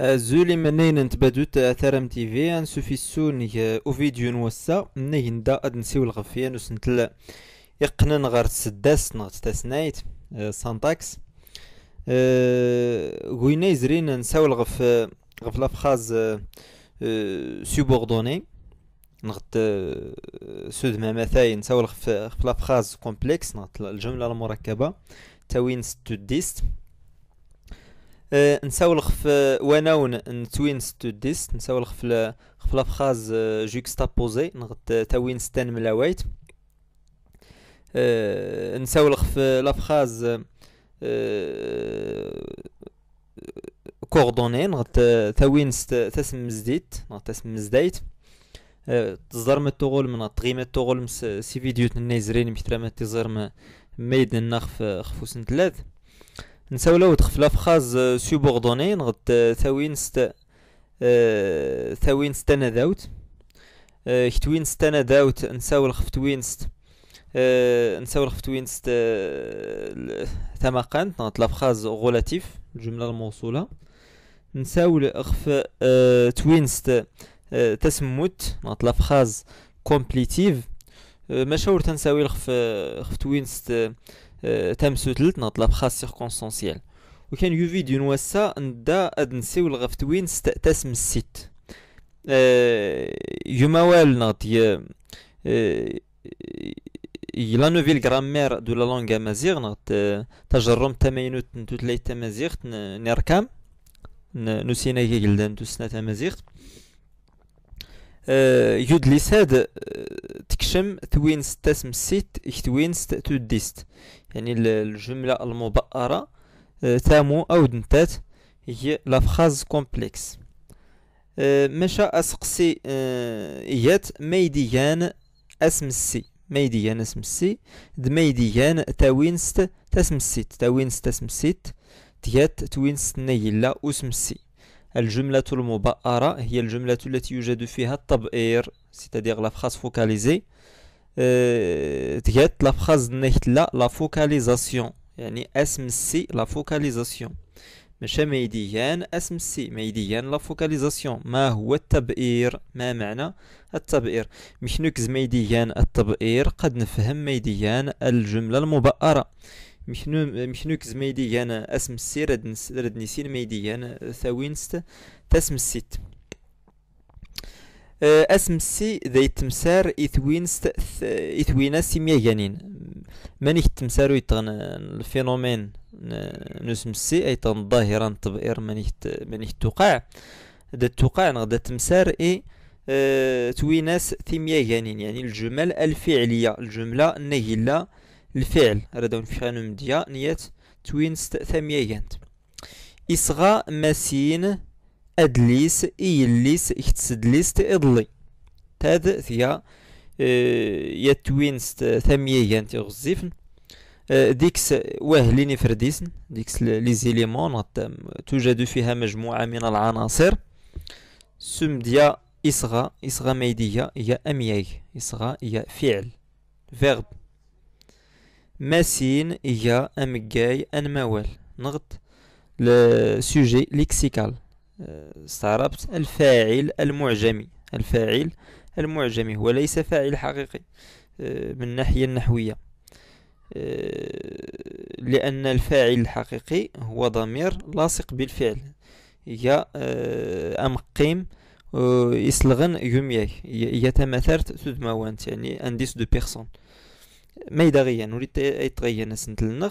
زولي منين نتبادوت اثرم تي في او اوفيديو نوسا منين دا ادنسيو الغفيان وسنتل يقنن غير سداس نغت تسنايت سانتاكس غوينا يزرين نساو الغف غف لافخاز سوبوردوني نغت سود ما مثاي نساو الغف لافخاز كومبلكس نغت الجملة المركبة تاوين ستوديست نسولخ آه، نساولخ في ون نتوين ستو ديس نساولخ في في لافخاز آه، جوكستابوزي نغت تاوين ستان ملاويت أه نساولخ في لافخاز أه كوردوني نغت تاوين تسم مزديت نغت تسم مزدايت آه، تزرم التغول من تغيم التغول سي فيديو تنيزرين مثل ما تزرم ميدن نخف خفوسن ثلاث لو تخفلا فخاز آه، سوبوردوني نغد آه، ثاوين ست آه، ثاوين ستانا داوت كتوين ستانا داوت نساول خفتوين ست نساول خفتوين ست ثماقانت نغد لافخاز غولاتيف الجملة الموصولة نساو خف توينست تسموت نغد لافخاز كومبليتيف مشاور تنساوي خف خف توينست آه، تم سوتلت نطلب خاص سيركونسونسيال وكان يو فيديو نواسا ندا اد نسيو لغفتوين تسم السيت آه، يما والنا دي لا نوفيل غرامير دو لا لونغ امازيغ نغط آه، تجرم تماينوت نتوتلاي تمازيغ نركام نسينا جلدان تسنا تمازيغ يود لي ساد تكشم ست تسمسيت اكتوينست توديست يعني الجملة المبأرة تامو آه، أو دنتات هي لا فراز كومبلكس مشا أسقسي إيات ميديان أسمسي ميديان أسمسي دميديان تاوينست تسمسيت تاوينست تسمسيت تيات توينست نيلا أسمسي الجملة المبأرة هي الجملة التي يوجد فيها الطبئير سيتادير a فوكاليزي تجات لابخاز نيت لا لا فوكاليزاسيون يعني اسم سي لا فوكاليزاسيون ماشي ميديان اسم سي ميديان لا فوكاليزاسيون ما هو التبئير ما معنى التبئير نكز ميديان التبئير قد نفهم ميديان الجملة المبأرة مش نكز ميديان اسم سي رد نسين ميديان ثوينست تسم السيت آه، اسمسي ذا يتمسار إثوين ست إثوينا سيمياغانين ماني تمسارو يتغن الفينومين سي أي تغن الظاهرة تبئر ماني ماني توقع دا توقع غدا تمسار إي اه تويناس ثيمياغانين يعني الجمل الفعلية الجملة نهيلا الفعل ردون في خانو ديا نيات توينست ثمياغانت إصغى ماسين أدليس إيليس إختسدليس إضلي تاد ثيا يتوينس ثمية ينتي غزيفن ديكس واهلين فرديسن ديكس لي زيليمون توجد فيها مجموعة من العناصر سمديا إصغى إصغى ميدية هي أمياي إصغى هي فعل فيرب ماسين هي أمجاي أنموال نغط لسوجي ليكسيكال استعربت الفاعل المعجمي الفاعل المعجمي هو ليس فاعل حقيقي آه، من الناحية النحوية آه، لأن الفاعل الحقيقي هو ضمير لاصق بالفعل يا آه، أمقيم يسلغن يومياي يا تماثرت تدموانت يعني انديس دو بيرسون ما وليت نريد يتغيا أه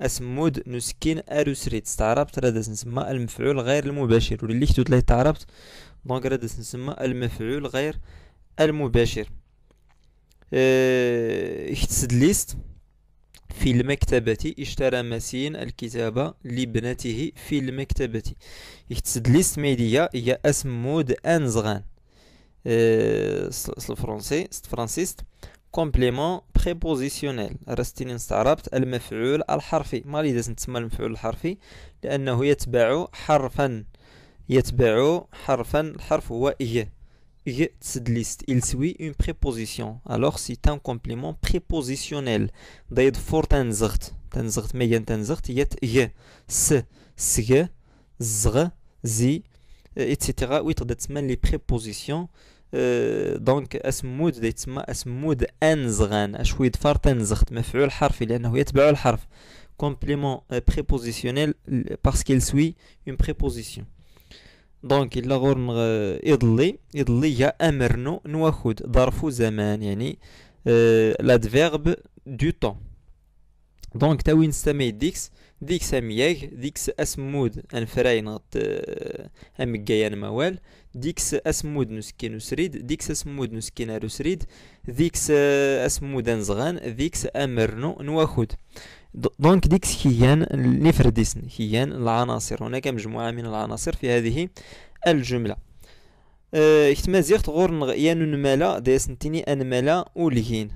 اسمود نسكن اروسريت استعربت راه داز نسمى المفعول غير المباشر وللي كتبت ليه تعربت دونك راه داز نسمى المفعول غير المباشر اه ليست في المكتبة اشترى مسين الكتابة لابنته في المكتبة ليست ميديا هي اسمود انزغان اه سل ست فرانسيست كومبليمون بريبوزيسيونيل استعربت المفعول الحرفي ما المفعول الحرفي لانه يتبع حرفا يتبع حرفا الحرف هو ليست il suit une préposition alors c'est un complément prépositionnel فور تنزغت تنزغت ميان تنزغت يت اي زي etc. les prépositions دونك اسم مود يتسمى اسم مود انزغان اشويد فار تنزخت مفعول حرفي لانه يتبع الحرف كومبليمون بريبوزيسيونيل باسكو يل سوي اون بريبوزيسيون دونك الا غور اضلي اضلي يا امرنو نواخد ظرف زمان يعني لادفيرب دو طون دونك تا وين سميت ديكس ديك سامياك ديكس اسمود انفراين غت آه، امكايان موال ديكس اسمود نسكين وسريد ديكس اسمود نسكين وسريد ديكس آه، اسمود انزغان ديكس امرنو نواخد دونك ديكس هيان نفرديسن هيان العناصر هناك مجموعة من العناصر في هذه الجملة اختمازيغت آه، غور نغ... يانو نمالا ديسنتيني انمالا اوليين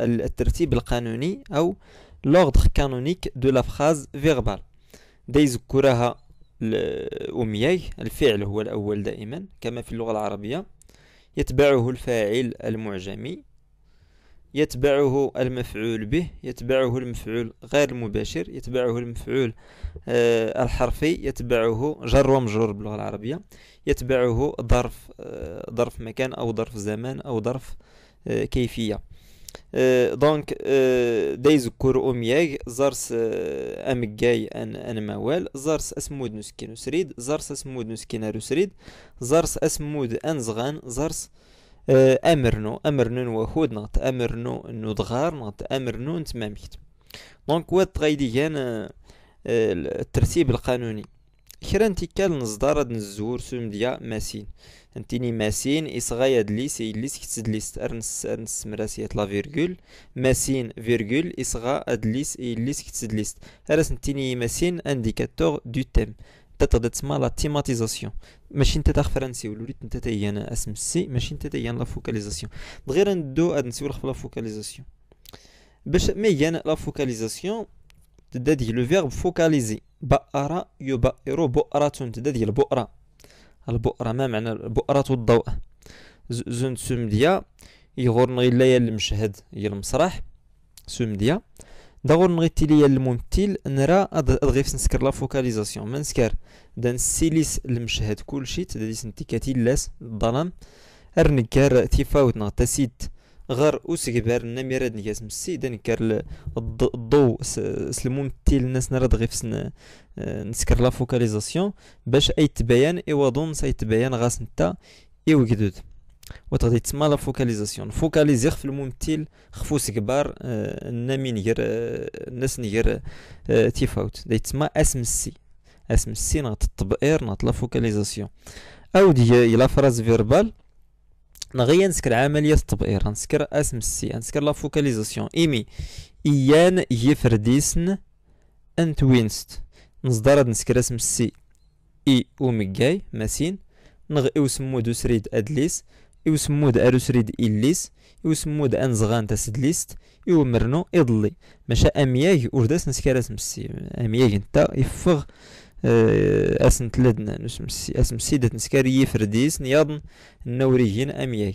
الترتيب القانوني او l'ordre canonique de la phrase verbale دايز يذكرها الأميي الفعل هو الأول دائما كما في اللغة العربية يتبعه الفاعل المعجمي يتبعه المفعول به يتبعه المفعول غير المباشر يتبعه المفعول آه الحرفي يتبعه جر ومجرور باللغة العربية يتبعه ظرف آه ظرف مكان أو ظرف زمان أو ظرف آه كيفية دونك كور اومياغ زرس امكاي ان ان موال زرس اسمود نسكينو سريد زرس اسمود نسكين سريد زرس اسمود انزغان زرس امرنو امرنو وهود نغت امرنو نودغار نغت امرنو نتماميت دونك وات غايدي كان الترتيب القانوني كرا نتيكال نزدار هاد نزور سومديا ماسين نتيني ماسين إصغاي هاد ليس إليس كتسد ليس أرنس أرنس مراسيات لا فيرغول ماسين فيرغول ادليس اي ليس كتسد ليس أرس نتيني ماسين انديكاتور دو تيم تاتا تسمى لا تيماتيزاسيون ماشي نتا تاخ فرنسي ولوليت نتا تاهي انا سي ماشي نتا تاهي لا فوكاليزاسيون دغير ندو هاد نسيو لخف لا فوكاليزاسيون باش ما هي لا فوكاليزاسيون تبدا ديك لو فيرب فوكاليزي بأر يبأر بؤرة تدا ديال البؤرة البؤرة ما معنى بؤرة الضوء زون سمديا يغور نغي لايا المشهد هي المسرح سمديا داغور نغي تيليا الممثل نرى غير نسكر لا فوكاليزاسيون ما نسكر دا نسيليس المشهد كلشي تدا ديس نتيكاتي لاس الظلام ارنكار تيفاوت تسيد غير وسكبار النميرة نياس السيدة نكر الضوء سلممثل الناس نرد غير آه، نسكر لا فوكاليزاسيون باش اي تبيان وضون سي تبيان غاس نتا و وتغدي تسمى لا فوكاليزاسيون فوكاليزي في الممثل خفوس كبار النامي آه، نير الناس آه، نير تيفاوت دي تسمى اسم السي اسم السي نغطي التبئير نغطي لا فوكاليزاسيون او دي لا فراز فيربال انا نسكر عمليه التبئير نسكر اسم السي نسكر لا فوكاليزاسيون ايمي ايان يفرديسن انت وينست نصدر نسكر اسم السي اي اوميجاي ماسين نغ اوسمود اسريد ادليس يوسمود اروسريد إليس يوسمود أنزغان تسدليست مرنو إضلي مشا أمياج ورداس اسم السي أمياج انت يفغ آه، اسن تلدنا اسم سيدة نسكاري فرديس نياضن نوريين امياي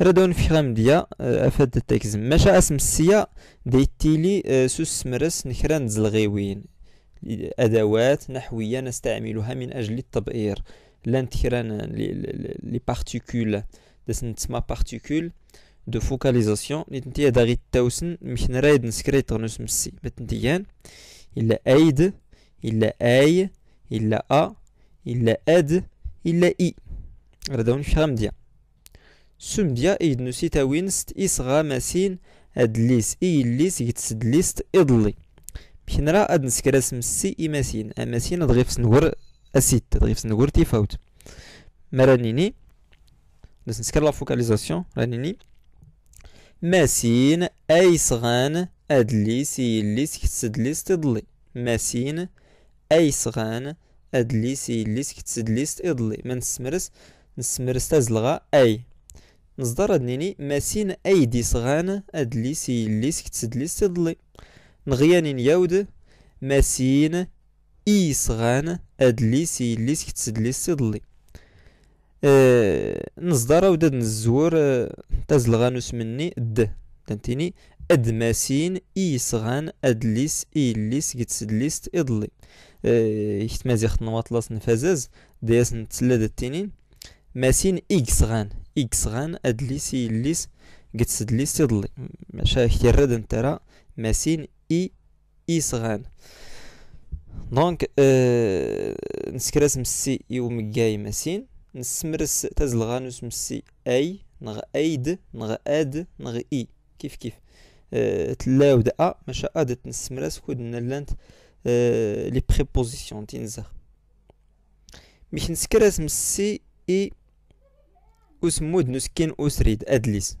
رادون في خام آه، افاد التكزم ماشا اسم السيا ديتيلي آه، سوس مرس نكران زلغيوين ادوات نحويه نستعملها من اجل التبئير لانتكران لي بارتيكول داس نتسما بارتيكول دو فوكاليزاسيون لي تنتيا داغي التوسن مش نرايد نسكريت مسي متنتيان الا ايد إلا أي إلا أ إلا أد إلا إي غادي نفهم مديا سمديا إيدنو سيتاوين ست إصغى ماسين أدليس إيليس يتسدليست إضلي راه أد نسكر اسم سي اي إماسين أماسين أدغيف سنغور أسيت أدغيف سنغور تيفاوت مرانيني نس نسكر لا فوكاليزاسيون رانيني ماسين أي صغان أدليس إيليس يتسدليست إضلي ماسين اي صغان ادليس يليس كتسدليس اضلي من نسمرس نسمرس تازلغا اي نصدر ادنيني ماسين ايدي صغان ادليس يليس كتسدليس اضلي نغيانين يود ماسين اي صغان ادليس يليس كتسدليس اضلي أه نصدر وداد نزور أه تازلغانوس مني د تنتيني ادماسين اي صغان ادليس اي ليس كتسدليس اضلي إيه، يختمازي خط نواطلاس نفازاز دياس نتسلا التنين ماسين إكس غان إكس غان أدليس ليس قد سدليس تضلي ماشا كتير انترا ماسين إي إيس غان دونك أه نسكرس مسي يوم مكاي ماسين نسمرس تازلغانوس مسي أي نغ أيد نغ أد نغ إي كيف كيف أه تلاو دا أ ماشا أدت نسمرس كود نلانت لي آه، بريبوزيسيون تنزه مش نسكر اسم سي اي وسمود نسكن اسريد ادليس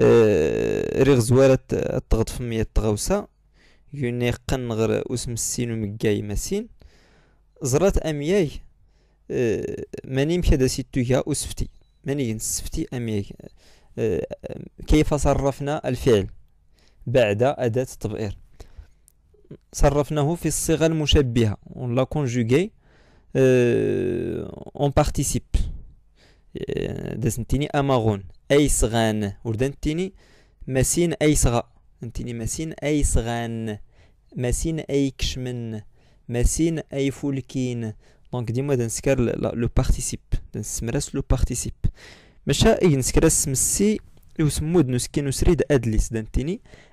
آه، ريغ زوارت الطغط فمية الطغوسة يوني قن غر اسم السين ومكاي ماسين زرات امياي آه، ماني هدا سيتو يا اسفتي ماني نسفتي امياي كيف صرفنا الفعل بعد أداة تطبئر صرفناه في الصيغة المشبهة on لا conjugué euh, on participe دازن أماغون أي صغان وردنتيني ماسين أي صغا انتيني ماسين أي صغان ماسين أي كشمن ماسين أي فولكين دونك ديما دنسكر لو بارتيسيب دنسمرس لو بارتيسيب ماشا اي نسكرس مسي وسمود نسكي نسريد ادليس دنتيني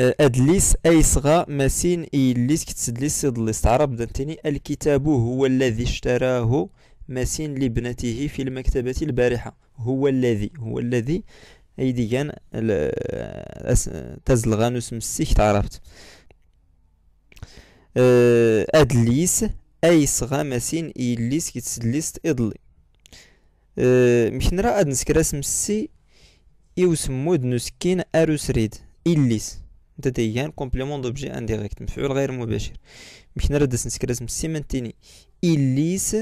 آه، أدلس أيصغى ماسين إيليس كتسدليس سيدليس عرب دنتيني الكتاب هو الذي اشتراه ماسين لابنته في المكتبة البارحة هو الذي هو الذي أيدي كان آه، تزلغانوس مسيك تعرفت أدليس آه، أيصغى ماسين إيليس كتسدلس إضلي مش نرى أدنسكراس مسي إيوسمود نسكين أروسريد إليس نتا يعني ديان كومبليمون دوبجي انديريكت مفعول غير مباشر باش نردس اسم السيمان تيني إليس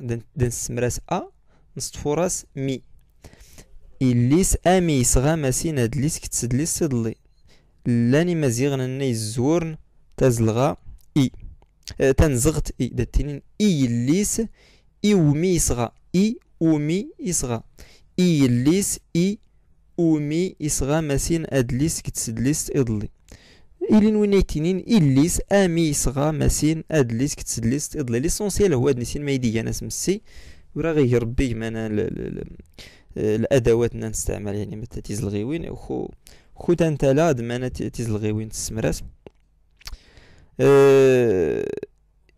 دن دنسمراس أ نصطفو راس مي إليس أميصغا ماسين هاد ليس كتسدلي الصدلي لاني مزيغنا ني الزورن تازلغا إي آه، تنزغت إي اي ليس اي ومي صغا إي ومي اي إليس إي أومي إسغامسين أدليس كتسدليس إضلي إلين وينيتينين إليس أمي مسين أدليس كتسدليس إضلي ليسونسيال هو نسين ميدي أنا سمسي وراغي غي مانا آه، الأدوات نستعمل يعني مثلا تيزلغيوين وخو خو تنتالا دمانا تيزلغيوين تسمراس أه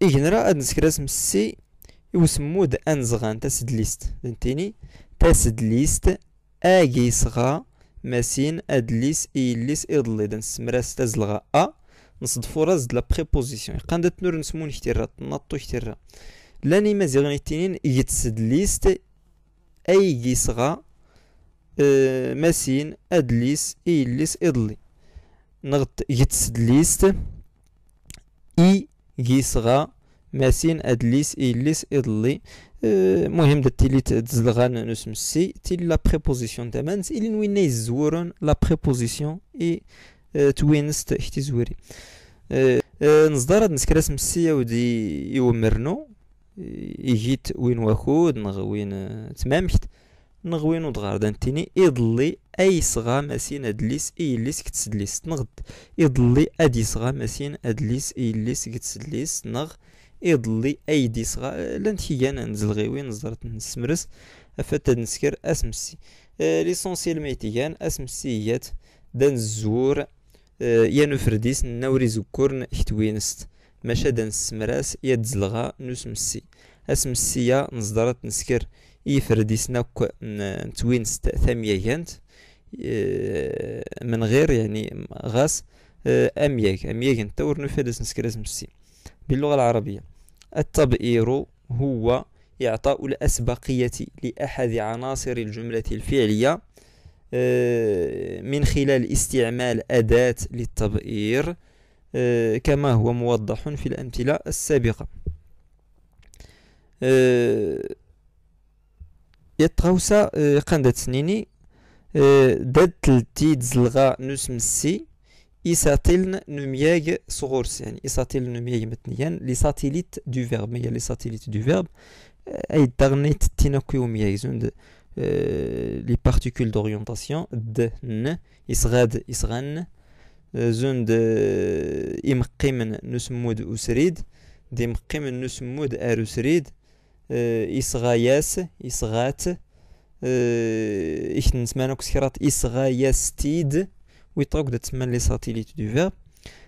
إغنرا أد نسكراس مسي وسمود أنزغان تاسد ليست فهمتيني تاسد ليست أجي صغا ماسين أدليس إيليس إضلي إذا نسمراس تازلغا أ نصدفو راز لا بريبوزيسيون قاندا تنور نسمون كتيرا نطو كتيرا لاني مازيغ ليست اي أيجي صغا ماسين أدليس إيليس إضلي نغط ليست إي جيسغا ماسين أدليس إيليس إضلي المهم euh, دا تيلي تزلغان نسم سي تيلي لا بريبوزيسيون تامان اللي نوينا زورون لا بريبوزيسيون اي آه، توينس تحت زوري آه، آه، نزدار هاد نسكرا سمسي ودي يومرنو إيجيت وين واخود نغوين تمامحت نغوين ودغار دانتيني يضلي اي صغا ماسين ادليس اي ليس كتسدليس نغد يضلي ادي صغا ماسين ادليس اي ليس كتسدليس نغ يضلي ايدي صغا لنت هي انا نزل غيوي نزرت نسمرس افات نسكر اسمسي أه ليسونسيال ميتيان اسمسيات دان الزور آه، يا نفرديس نوري زكورن حتوينست ماشا دان السمراس يا دزلغا نوسمسي اسمسية نزرت نسكر إي فرديس نوك نتوينست ثامية جانت آه، من غير يعني غاس آه، امياك امياك نتور نفرديس نسكر اسمسي باللغة العربية التبئير هو إعطاء الأسبقية لأحد عناصر الجملة الفعلية آه، من خلال استعمال أداة للتبئير آه، كما هو موضح في الأمثلة السابقة آه، يتغوسا قندة سنيني داد تلتي زلغا نسمسي Les satellites du verbe, les satellites du verbe, les particules d'orientation, les particules d'orientation, les particules d'orientation, les particules d'orientation, de de ويطرق دا تسمى لي ساتيليت دو فيرب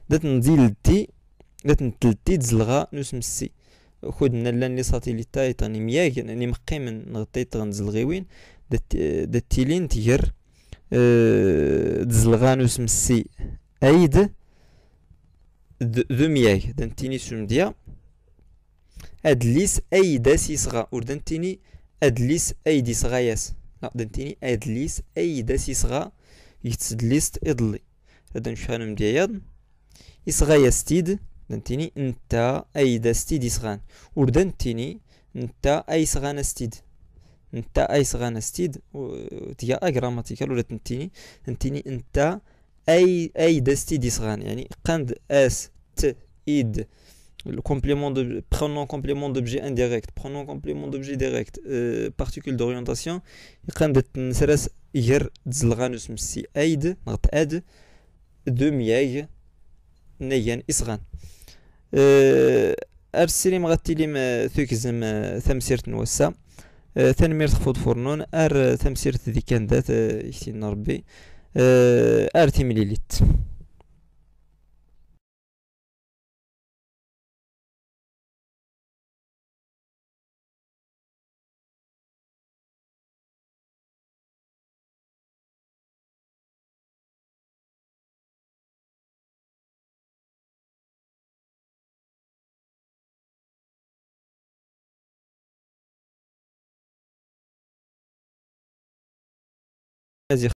دا تنزيل دات دا تي تزلغا نسم السي خدنا لان لي ساتيليت تاي تاني مياك يعني مقيمن نغطي تغنزلغي وين دا تيلين تير آه، تزلغا نسم ايد دو مياك دا نتيني ادليس ادليس ايدا سيسغا وردنتيني ادليس ايدي صغاياس لا دنتيني ادليس ايدا صغا يتسدليست list هذا نشخان il إصغا يستيد دنتيني نتا أي il y a une أي صغان استيد نتا أي صغان استيد تيا أجراماتيكال ولا تنتيني تنتيني نتا أي أي يعني قند أس ت إيد le complément de pronom complément d'objet indirect pronom complément d'objet direct particule d'orientation يجر تزلغانوس مسي أيد نغط أد دو مياي نيان إسغان أه، أرسليم غتيليم أه، ثوكزم أه، ثمسيرت نوسا تنميرت خفوض فرنون أر ثمسيرت ذي كان ذات اشتين ربي أر تيمليليت